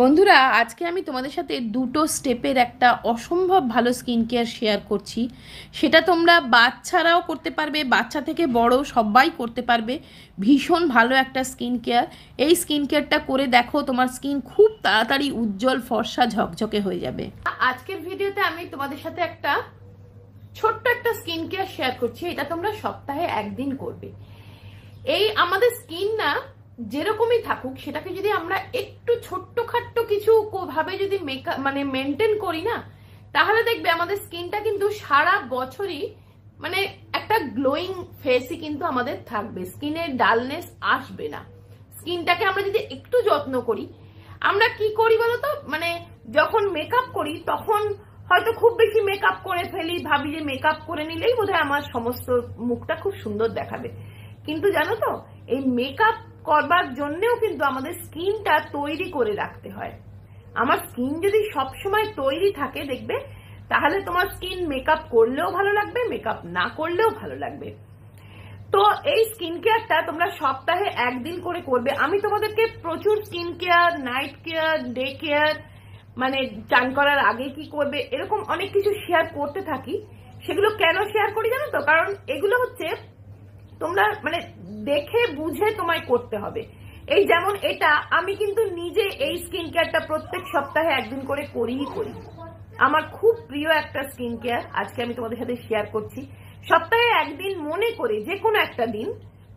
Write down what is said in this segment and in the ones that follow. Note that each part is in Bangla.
বন্ধুরা আজকে আমি তোমাদের সাথে দুটো স্টেপের একটা অসম্ভব ভালো স্কিন কেয়ার শেয়ার করছি সেটা তোমরা বাচ্চারাও করতে পারবে বাচ্চা থেকে বড় সবাই করতে পারবে ভীষণ ভালো একটা স্কিন কেয়ার এই স্কিন কেয়ারটা করে দেখো তোমার স্কিন খুব তাড়াতাড়ি উজ্জ্বল ফর্সা ঝকঝকে হয়ে যাবে আজকের ভিডিওতে আমি তোমাদের সাথে একটা ছোট্ট একটা স্কিন কেয়ার শেয়ার করছি এটা তোমরা সপ্তাহে একদিন করবে এই আমাদের স্কিন না যেরকমই থাকুক সেটাকে যদি আমরা একটু ছোট্ট খাট্ট কিছু ভাবে যদি মেকআপ মানে মেনটেন করি না তাহলে দেখবে আমাদের স্কিনটা কিন্তু সারা বছরই মানে একটা গ্লোয়িং ফেসই কিন্তু আমাদের থাকবে স্কিনের ডালনেস আসবে না স্কিনটাকে আমরা যদি একটু যত্ন করি আমরা কি করি বলতো মানে যখন মেকআপ করি তখন হয়তো খুব বেশি মেকআপ করে ফেলি ভাবি যে মেকআপ করে নিলেই বোধহয় আমার সমস্ত মুখটা খুব সুন্দর দেখাবে কিন্তু জানো তো এই মেকআপ করবার জন্যেও কিন্তু আমাদের স্কিনটা তৈরি করে রাখতে হয় আমার স্কিন যদি সবসময় তৈরি থাকে দেখবে তাহলে তোমার স্কিন মেকআপ করলেও ভালো লাগবে মেকআপ না করলেও ভালো লাগবে তো এই স্কিন কেয়ারটা তোমরা সপ্তাহে একদিন করে করবে আমি তোমাদেরকে প্রচুর skin care night care day care মানে চান করার আগে কি করবে এরকম অনেক কিছু শেয়ার করতে থাকি সেগুলো কেন শেয়ার করি জানো তো কারণ এগুলো হচ্ছে তোমরা মানে দেখে বুঝে তোমায় করতে হবে এই যেমন এটা আমি কিন্তু নিজে এই স্কিন কেয়ারটা প্রত্যেক সপ্তাহে একদিন করে করিই করি আমার খুব প্রিয় একটা স্কিন কেয়ার আজকে আমি তোমাদের সাথে শেয়ার করছি সপ্তাহে একদিন মনে করে যে কোনো একটা দিন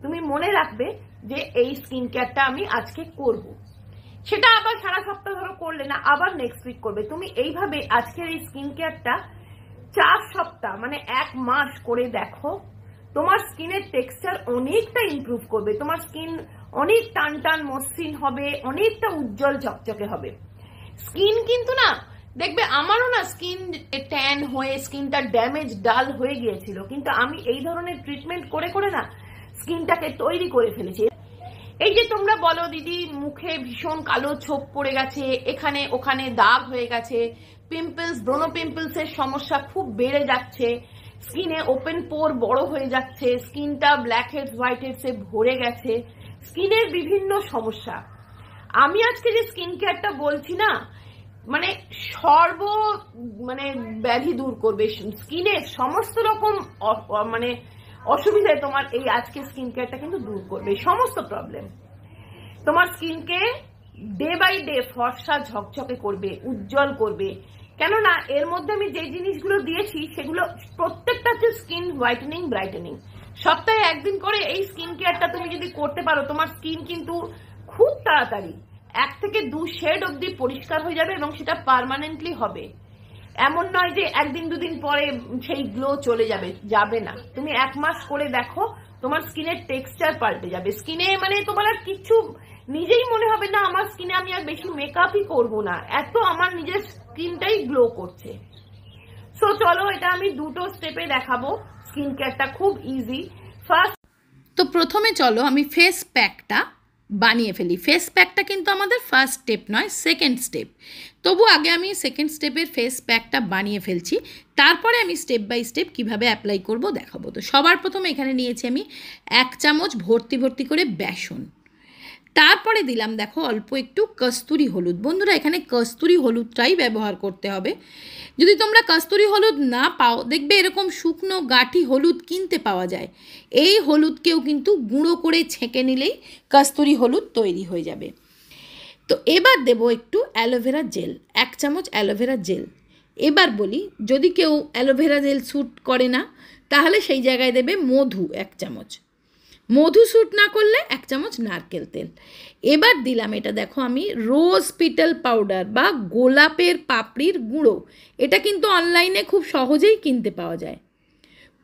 তুমি মনে রাখবে যে এই স্কিন কেয়ারটা আমি আজকে করব। সেটা আবার সারা সপ্তাহ ধরো করলে না আবার নেক্সট উইক করবে তুমি এইভাবে আজকের এই স্কিন কেয়ারটা চার সপ্তাহ মানে এক মাস করে দেখো তোমার স্কিনের টেক্সচার অনেকটা ইম্প্রুভ করবে তোমার স্কিন অনেক টান টান মসৃণ হবে অনেকটা উজ্জ্বল চকচকে হবে স্কিন কিন্তু না দেখবে আমারও না স্কিন ট্যান হয়ে স্কিনটা ড্যামেজ ডাল হয়ে গিয়েছিল কিন্তু আমি এই ধরনের ট্রিটমেন্ট করে করে না স্কিনটাকে তৈরি করে ফেলেছি এই যে তোমরা বলো দিদি মুখে ভীষণ কালো ছোপ পড়ে গেছে এখানে ওখানে দাগ হয়ে গেছে পিম্পলস ব্রোনো পিম্পলসের সমস্যা খুব বেড়ে যাচ্ছে স্কিনে ওপেন পোর বড় হয়ে যাচ্ছে স্কিনটা ব্ল্যাক হেডস হোয়াইট হেডসে ভরে গেছে স্কিনের বিভিন্ন সমস্যা আমি আজকে যে স্কিন কেয়ারটা বলছি না মানে সর্ব মানে ব্যাধি দূর করবে স্কিনের সমস্ত রকম মানে অসুবিধায় তোমার এই আজকে স্কিন কেয়ারটা কিন্তু দূর করবে সমস্ত প্রবলেম তোমার স্কিনকে ডে বাই ডে ফর্সা ঝকঝকে করবে উজ্জ্বল করবে কেননা এর মধ্যে আমি যে জিনিসগুলো দিয়েছি সেগুলো প্রত্যেকটা হচ্ছে স্কিন হোয়াইটেনিং ব্রাইটেনিং সপ্তাহে একদিন করে এই স্কিন কেয়ারটা তুমি যদি করতে পারো তোমার স্কিন কিন্তু খুব তাড়াতাড়ি এক থেকে দু শেড অব্দি পরিষ্কার হয়ে যাবে এবং সেটা পারমানেন্টলি হবে এমন নয় যে একদিন দুদিন পরে সেই গ্লো চলে যাবে যাবে না তুমি এক মাস করে দেখো তোমার স্কিনের টেক্সচার পাল্টে যাবে স্কিনে মানে তোমার আর কিছু নিজেই মনে হবে না আমার স্কিনে আমি আর বেশি মেকআপই করব না এত আমার নিজের স্কিনটাই গ্লো করছে সো চলো এটা আমি দুটো স্টেপে দেখাবো স্কিন কেয়ারটা খুব ইজি ফার্স্ট তো প্রথমে চলো আমি ফেস প্যাকটা বানিয়ে ফেলি ফেস প্যাকটা কিন্তু আমাদের ফার্স্ট স্টেপ নয় সেকেন্ড স্টেপ তবু আগে আমি সেকেন্ড স্টেপের ফেস প্যাকটা বানিয়ে ফেলছি তারপরে আমি স্টেপ বাই স্টেপ কিভাবে অ্যাপ্লাই করব দেখাবো তো সবার প্রথমে এখানে নিয়েছি আমি এক চামচ ভর্তি ভর্তি করে বেসন তারপরে দিলাম দেখো অল্প একটু কস্তুরি হলুদ বন্ধুরা এখানে কস্তুরি হলুদটাই ব্যবহার করতে হবে যদি তোমরা কস্তুরি হলুদ না পাও দেখবে এরকম শুকনো গাঠি হলুদ কিনতে পাওয়া যায় এই হলুদকেও কিন্তু গুঁড়ো করে ছেঁকে নিলেই কস্তুরি হলুদ তৈরি হয়ে যাবে তো এবার দেব একটু অ্যালোভেরা জেল এক চামচ অ্যালোভেরা জেল এবার বলি যদি কেউ অ্যালোভেরা জেল স্যুট করে না তাহলে সেই জায়গায় দেবে মধু এক চামচ মধু শ্যুট না করলে এক চামচ নারকেল তেল এবার দিলাম এটা দেখো আমি রোজ পিটল পাউডার বা গোলাপের পাপড়ির গুঁড়ো এটা কিন্তু অনলাইনে খুব সহজেই কিনতে পাওয়া যায়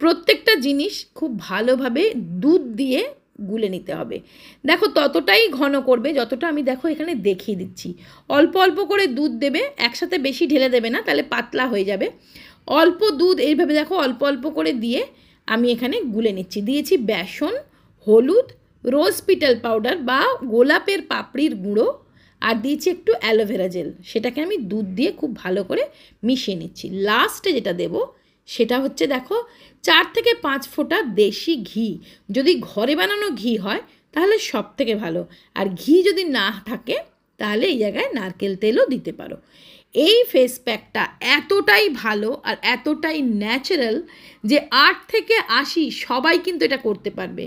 প্রত্যেকটা জিনিস খুব ভালোভাবে দুধ দিয়ে গুলে নিতে হবে দেখো ততটাই ঘন করবে যতটা আমি দেখো এখানে দেখিয়ে দিচ্ছি অল্প অল্প করে দুধ দেবে একসাথে বেশি ঢেলে দেবে না তাহলে পাতলা হয়ে যাবে অল্প দুধ এইভাবে দেখো অল্প অল্প করে দিয়ে আমি এখানে গুলে নিচ্ছি দিয়েছি বেসন হলুদ রোজ পিটাল পাউডার বা গোলাপের পাপড়ির গুঁড়ো আর দিয়েছি একটু অ্যালোভেরা জেল সেটাকে আমি দুধ দিয়ে খুব ভালো করে মিশিয়ে নিচ্ছি লাস্টে যেটা দেব সেটা হচ্ছে দেখো চার থেকে পাঁচ ফোঁটা দেশি ঘি যদি ঘরে বানানো ঘি হয় তাহলে সব থেকে ভালো আর ঘি যদি না থাকে তাহলে এই জায়গায় নারকেল তেলও দিতে পারো এই ফেস প্যাকটা এতটাই ভালো আর এতটাই ন্যাচারাল যে আট থেকে আশি সবাই কিন্তু এটা করতে পারবে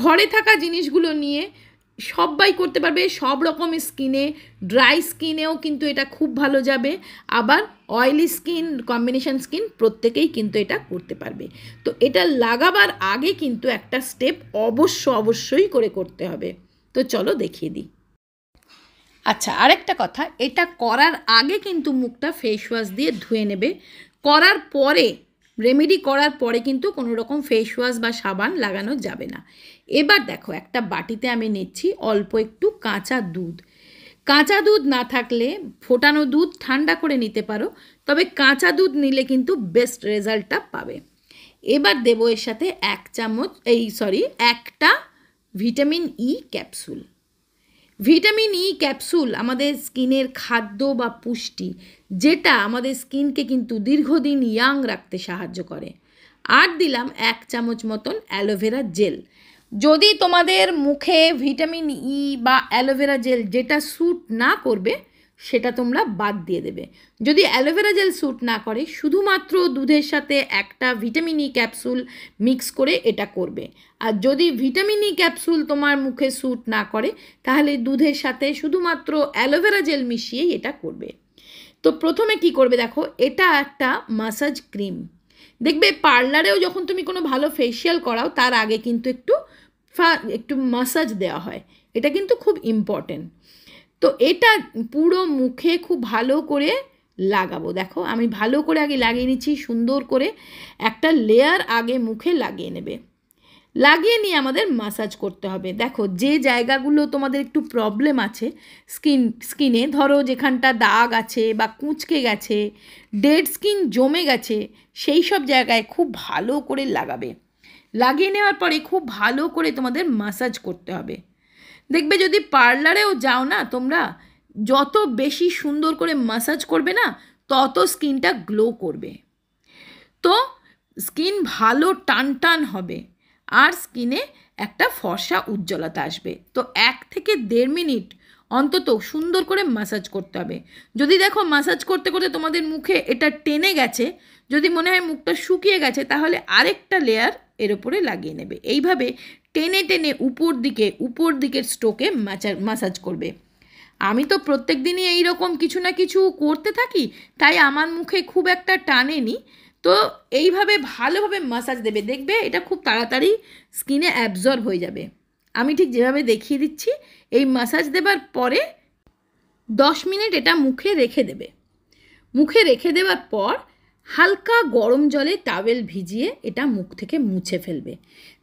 ঘরে থাকা জিনিসগুলো নিয়ে সবাই করতে পারবে সব রকম স্কিনে ড্রাই স্কিনেও কিন্তু এটা খুব ভালো যাবে আবার অয়েলি স্কিন কম্বিনেশান স্কিন প্রত্যেকেই কিন্তু এটা করতে পারবে তো এটা লাগাবার আগে কিন্তু একটা স্টেপ অবশ্য অবশ্যই করে করতে হবে তো চলো দেখিয়ে দিই আচ্ছা আরেকটা কথা এটা করার আগে কিন্তু মুখটা ফেস ওয়াশ দিয়ে ধুয়ে নেবে করার পরে রেমেডি করার পরে কিন্তু কোনো রকম ফেস ওয়াশ বা সাবান লাগানো যাবে না এবার দেখো একটা বাটিতে আমি নিচ্ছি অল্প একটু কাঁচা দুধ কাঁচা দুধ না থাকলে ফোটানো দুধ ঠান্ডা করে নিতে পারো তবে কাঁচা দুধ নিলে কিন্তু বেস্ট রেজাল্টটা পাবে এবার দেবো এর সাথে এক চামচ এই সরি একটা vitamin E capsule vitamin E capsule আমাদের স্কিনের খাদ্য বা পুষ্টি যেটা আমাদের স্কিনকে কিন্তু দীর্ঘদিন ইয়াং রাখতে সাহায্য করে আর দিলাম এক চামচ মতন অ্যালোভেরা জেল যদি তোমাদের মুখে ভিটামিন ই বা অ্যালোভেরা জেল যেটা স্যুট না করবে সেটা তোমরা বাদ দিয়ে দেবে যদি অ্যালোভেরা জেল স্যুট না করে শুধুমাত্র দুধের সাথে একটা ভিটামিন ই ক্যাপসুল মিক্স করে এটা করবে আর যদি ভিটামিন ই ক্যাপসুল তোমার মুখে স্যুট না করে তাহলে দুধের সাথে শুধুমাত্র অ্যালোভেরা জেল মিশিয়ে এটা করবে তো প্রথমে কি করবে দেখো এটা একটা মাসাজ ক্রিম দেখবে পার্লারেও যখন তুমি কোনো ভালো ফেসিয়াল করাও তার আগে কিন্তু একটু একটু মাসাজ দেওয়া হয় এটা কিন্তু খুব ইম্পর্টেন্ট তো এটা পুরো মুখে খুব ভালো করে লাগাবো দেখো আমি ভালো করে আগে লাগিয়ে নিচ্ছি সুন্দর করে একটা লেয়ার আগে মুখে লাগিয়ে নেবে লাগিয়ে নিয়ে আমাদের মাসাজ করতে হবে দেখো যে জায়গাগুলো তোমাদের একটু প্রবলেম আছে স্কিন স্কিনে ধরো যেখানটা দাগ আছে বা কুঁচকে গেছে ডেড স্কিন জমে গেছে সেই সব জায়গায় খুব ভালো করে লাগাবে লাগিয়ে নেওয়ার পরে খুব ভালো করে তোমাদের মাসাজ করতে হবে দেখবে যদি পার্লারেও যাও না তোমরা যত বেশি সুন্দর করে মাসাজ করবে না তত স্কিনটা গ্লো করবে তো স্কিন ভালো টান টান হবে আর স্কিনে একটা ফর্সা উজ্জ্বলতা আসবে তো এক থেকে দেড় মিনিট অন্তত সুন্দর করে মাসাজ করতে হবে যদি দেখো মাসাজ করতে করতে তোমাদের মুখে এটা টেনে গেছে যদি মনে হয় মুখটা শুকিয়ে গেছে তাহলে আরেকটা লেয়ার এর ওপরে লাগিয়ে নেবে এইভাবে টেনে টেনে উপর দিকে উপর দিকের স্টোকে মাসাজ করবে আমি তো প্রত্যেক দিনই এইরকম কিছু না কিছু করতে থাকি তাই আমার মুখে খুব একটা টানেনি তো এইভাবে ভালোভাবে মাসাজ দেবে দেখবে এটা খুব তাড়াতাড়ি স্কিনে অ্যাবজর্ব হয়ে যাবে আমি ঠিক যেভাবে দেখিয়ে দিচ্ছি এই মাসাজ দেবার পরে দশ মিনিট এটা মুখে রেখে দেবে মুখে রেখে দেওয়ার পর হালকা গরম জলে টাওয়েল ভিজিয়ে এটা মুখ থেকে মুছে ফেলবে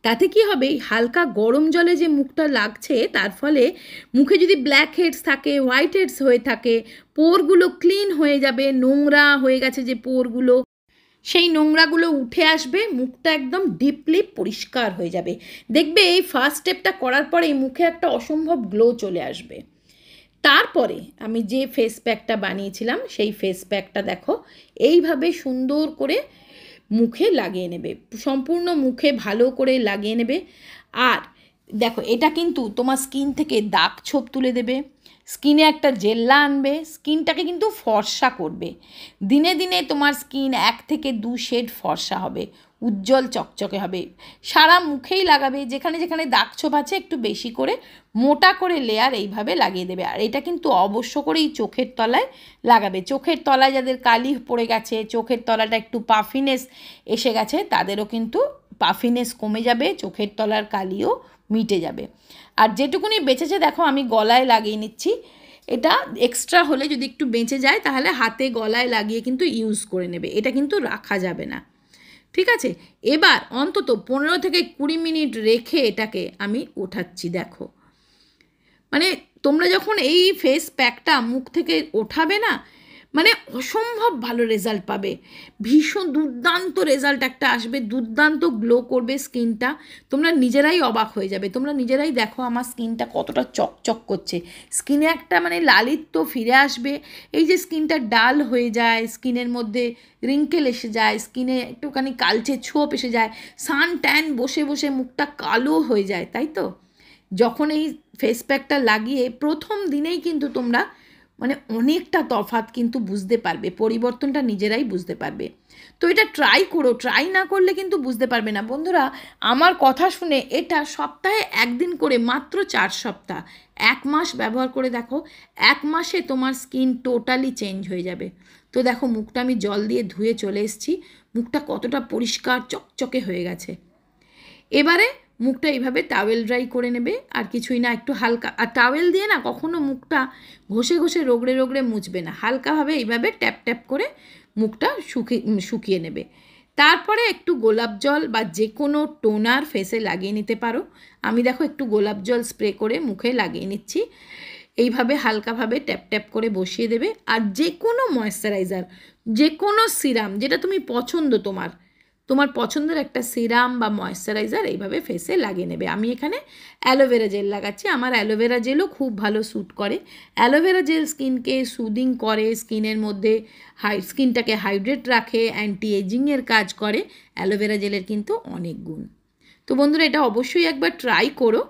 তাতে কি হবে হালকা গরম জলে যে মুখটা লাগছে তার ফলে মুখে যদি ব্ল্যাক হেডস থাকে হোয়াইট হেডস হয়ে থাকে পোরগুলো ক্লিন হয়ে যাবে নোংরা হয়ে গেছে যে পোরগুলো সেই নোংরাগুলো উঠে আসবে মুখটা একদম ডিপলি পরিষ্কার হয়ে যাবে দেখবে এই ফার্স্ট স্টেপটা করার পরে মুখে একটা অসম্ভব গ্লো চলে আসবে তারপরে আমি যে ফেস প্যাকটা বানিয়েছিলাম সেই ফেস প্যাকটা দেখো এইভাবে সুন্দর করে মুখে লাগিয়ে নেবে সম্পূর্ণ মুখে ভালো করে লাগিয়ে নেবে আর দেখো এটা কিন্তু তোমার স্কিন থেকে দাগ ছোপ তুলে দেবে স্কিনে একটা জেল্লা আনবে স্কিনটাকে কিন্তু ফর্সা করবে দিনে দিনে তোমার স্কিন এক থেকে দু শেড ফর্সা হবে উজ্জ্বল চকচকে হবে সারা মুখেই লাগাবে যেখানে যেখানে দাগ ছোপ আছে একটু বেশি করে মোটা করে লেয়ার এইভাবে লাগিয়ে দেবে আর এটা কিন্তু অবশ্য করেই চোখের তলায় লাগাবে চোখের তলায় যাদের কালি পড়ে গেছে চোখের তলাটা একটু পাফিনেস এসে গেছে তাদেরও কিন্তু পাফিনেস কমে যাবে চোখের তলার কালিও মিটে যাবে আর যেটুকুনি বেঁচেছে দেখো আমি গলায় লাগিয়ে নিচ্ছি এটা এক্সট্রা হলে যদি একটু বেঁচে যায় তাহলে হাতে গলায় লাগিয়ে কিন্তু ইউজ করে নেবে এটা কিন্তু রাখা যাবে না ঠিক আছে এবার অন্তত পনেরো থেকে কুড়ি মিনিট রেখে এটাকে আমি ওঠাচ্ছি দেখো মানে তোমরা যখন এই ফেস প্যাকটা মুখ থেকে ওঠাবে না মানে অসম্ভব ভালো রেজাল্ট পাবে ভীষণ দুর্দান্ত রেজাল্ট একটা আসবে দুর্দান্ত গ্লো করবে স্কিনটা তোমরা নিজেরাই অবাক হয়ে যাবে তোমরা নিজেরাই দেখো আমার স্কিনটা কতটা চকচক করছে স্কিনে একটা মানে লালিত্য ফিরে আসবে এই যে স্কিনটা ডাল হয়ে যায় স্কিনের মধ্যে রিঙ্কেল এসে যায় স্কিনে একটুখানি কালচে ছোপ এসে যায় সান ট্যান বসে বসে মুখটা কালো হয়ে যায় তাই তো যখন এই ফেস প্যাকটা লাগিয়ে প্রথম দিনেই কিন্তু তোমরা মানে অনেকটা তফাত কিন্তু বুঝতে পারবে পরিবর্তনটা নিজেরাই বুঝতে পারবে তো এটা ট্রাই করো ট্রাই না করলে কিন্তু বুঝতে পারবে না বন্ধুরা আমার কথা শুনে এটা সপ্তাহে একদিন করে মাত্র চার সপ্তাহ এক মাস ব্যবহার করে দেখো এক মাসে তোমার স্কিন টোটালি চেঞ্জ হয়ে যাবে তো দেখো মুখটা আমি জল দিয়ে ধুয়ে চলে এসেছি মুখটা কতটা পরিষ্কার চকচকে হয়ে গেছে এবারে মুখটা এইভাবে টাওয়েল ড্রাই করে নেবে আর কিছুই না একটু হালকা আর টাওয়েল দিয়ে না কখনও মুখটা ঘষে ঘষে রোগড়ে রোগড়ে মুছবে না হালকাভাবে এইভাবে ট্যাপ ট্যাপ করে মুখটা শুকিয়ে শুকিয়ে নেবে তারপরে একটু গোলাপ জল বা যে কোনো টোনার ফেসে লাগিয়ে নিতে পারো আমি দেখো একটু গোলাপ জল স্প্রে করে মুখে লাগিয়ে নিচ্ছি এইভাবে হালকাভাবে ট্যাপ ট্যাপ করে বসিয়ে দেবে আর যে কোনো ময়শ্চারাইজার যে কোনো সিরাম যেটা তুমি পছন্দ তোমার তোমার পছন্দের একটা সিরাম বা ময়শ্চারাইজার এইভাবে ফেসে লাগিয়ে নেবে আমি এখানে অ্যালোভেরা জেল লাগাচ্ছি আমার অ্যালোভেরা জেলও খুব ভালো স্যুট করে অ্যালোভেরা জেল স্কিনকে সুদিং করে স্কিনের মধ্যে হাই স্কিনটাকে হাইড্রেট রাখে অ্যান্টি এজিংয়ের কাজ করে অ্যালোভেরা জেলের কিন্তু অনেক গুণ তো বন্ধুরা এটা অবশ্যই একবার ট্রাই করো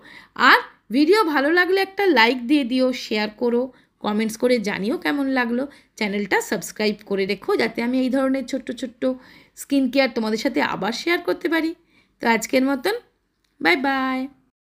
আর ভিডিও ভালো লাগলে একটা লাইক দিয়ে দিও শেয়ার করো কমেন্টস করে জানিও কেমন লাগলো চ্যানেলটা সাবস্ক্রাইব করে রেখো যাতে আমি এই ধরনের ছোট্ট ছোট্ট স্কিন কেয়ার তোমাদের সাথে আবার শেয়ার করতে পারি তো আজকের মতন বাই বাই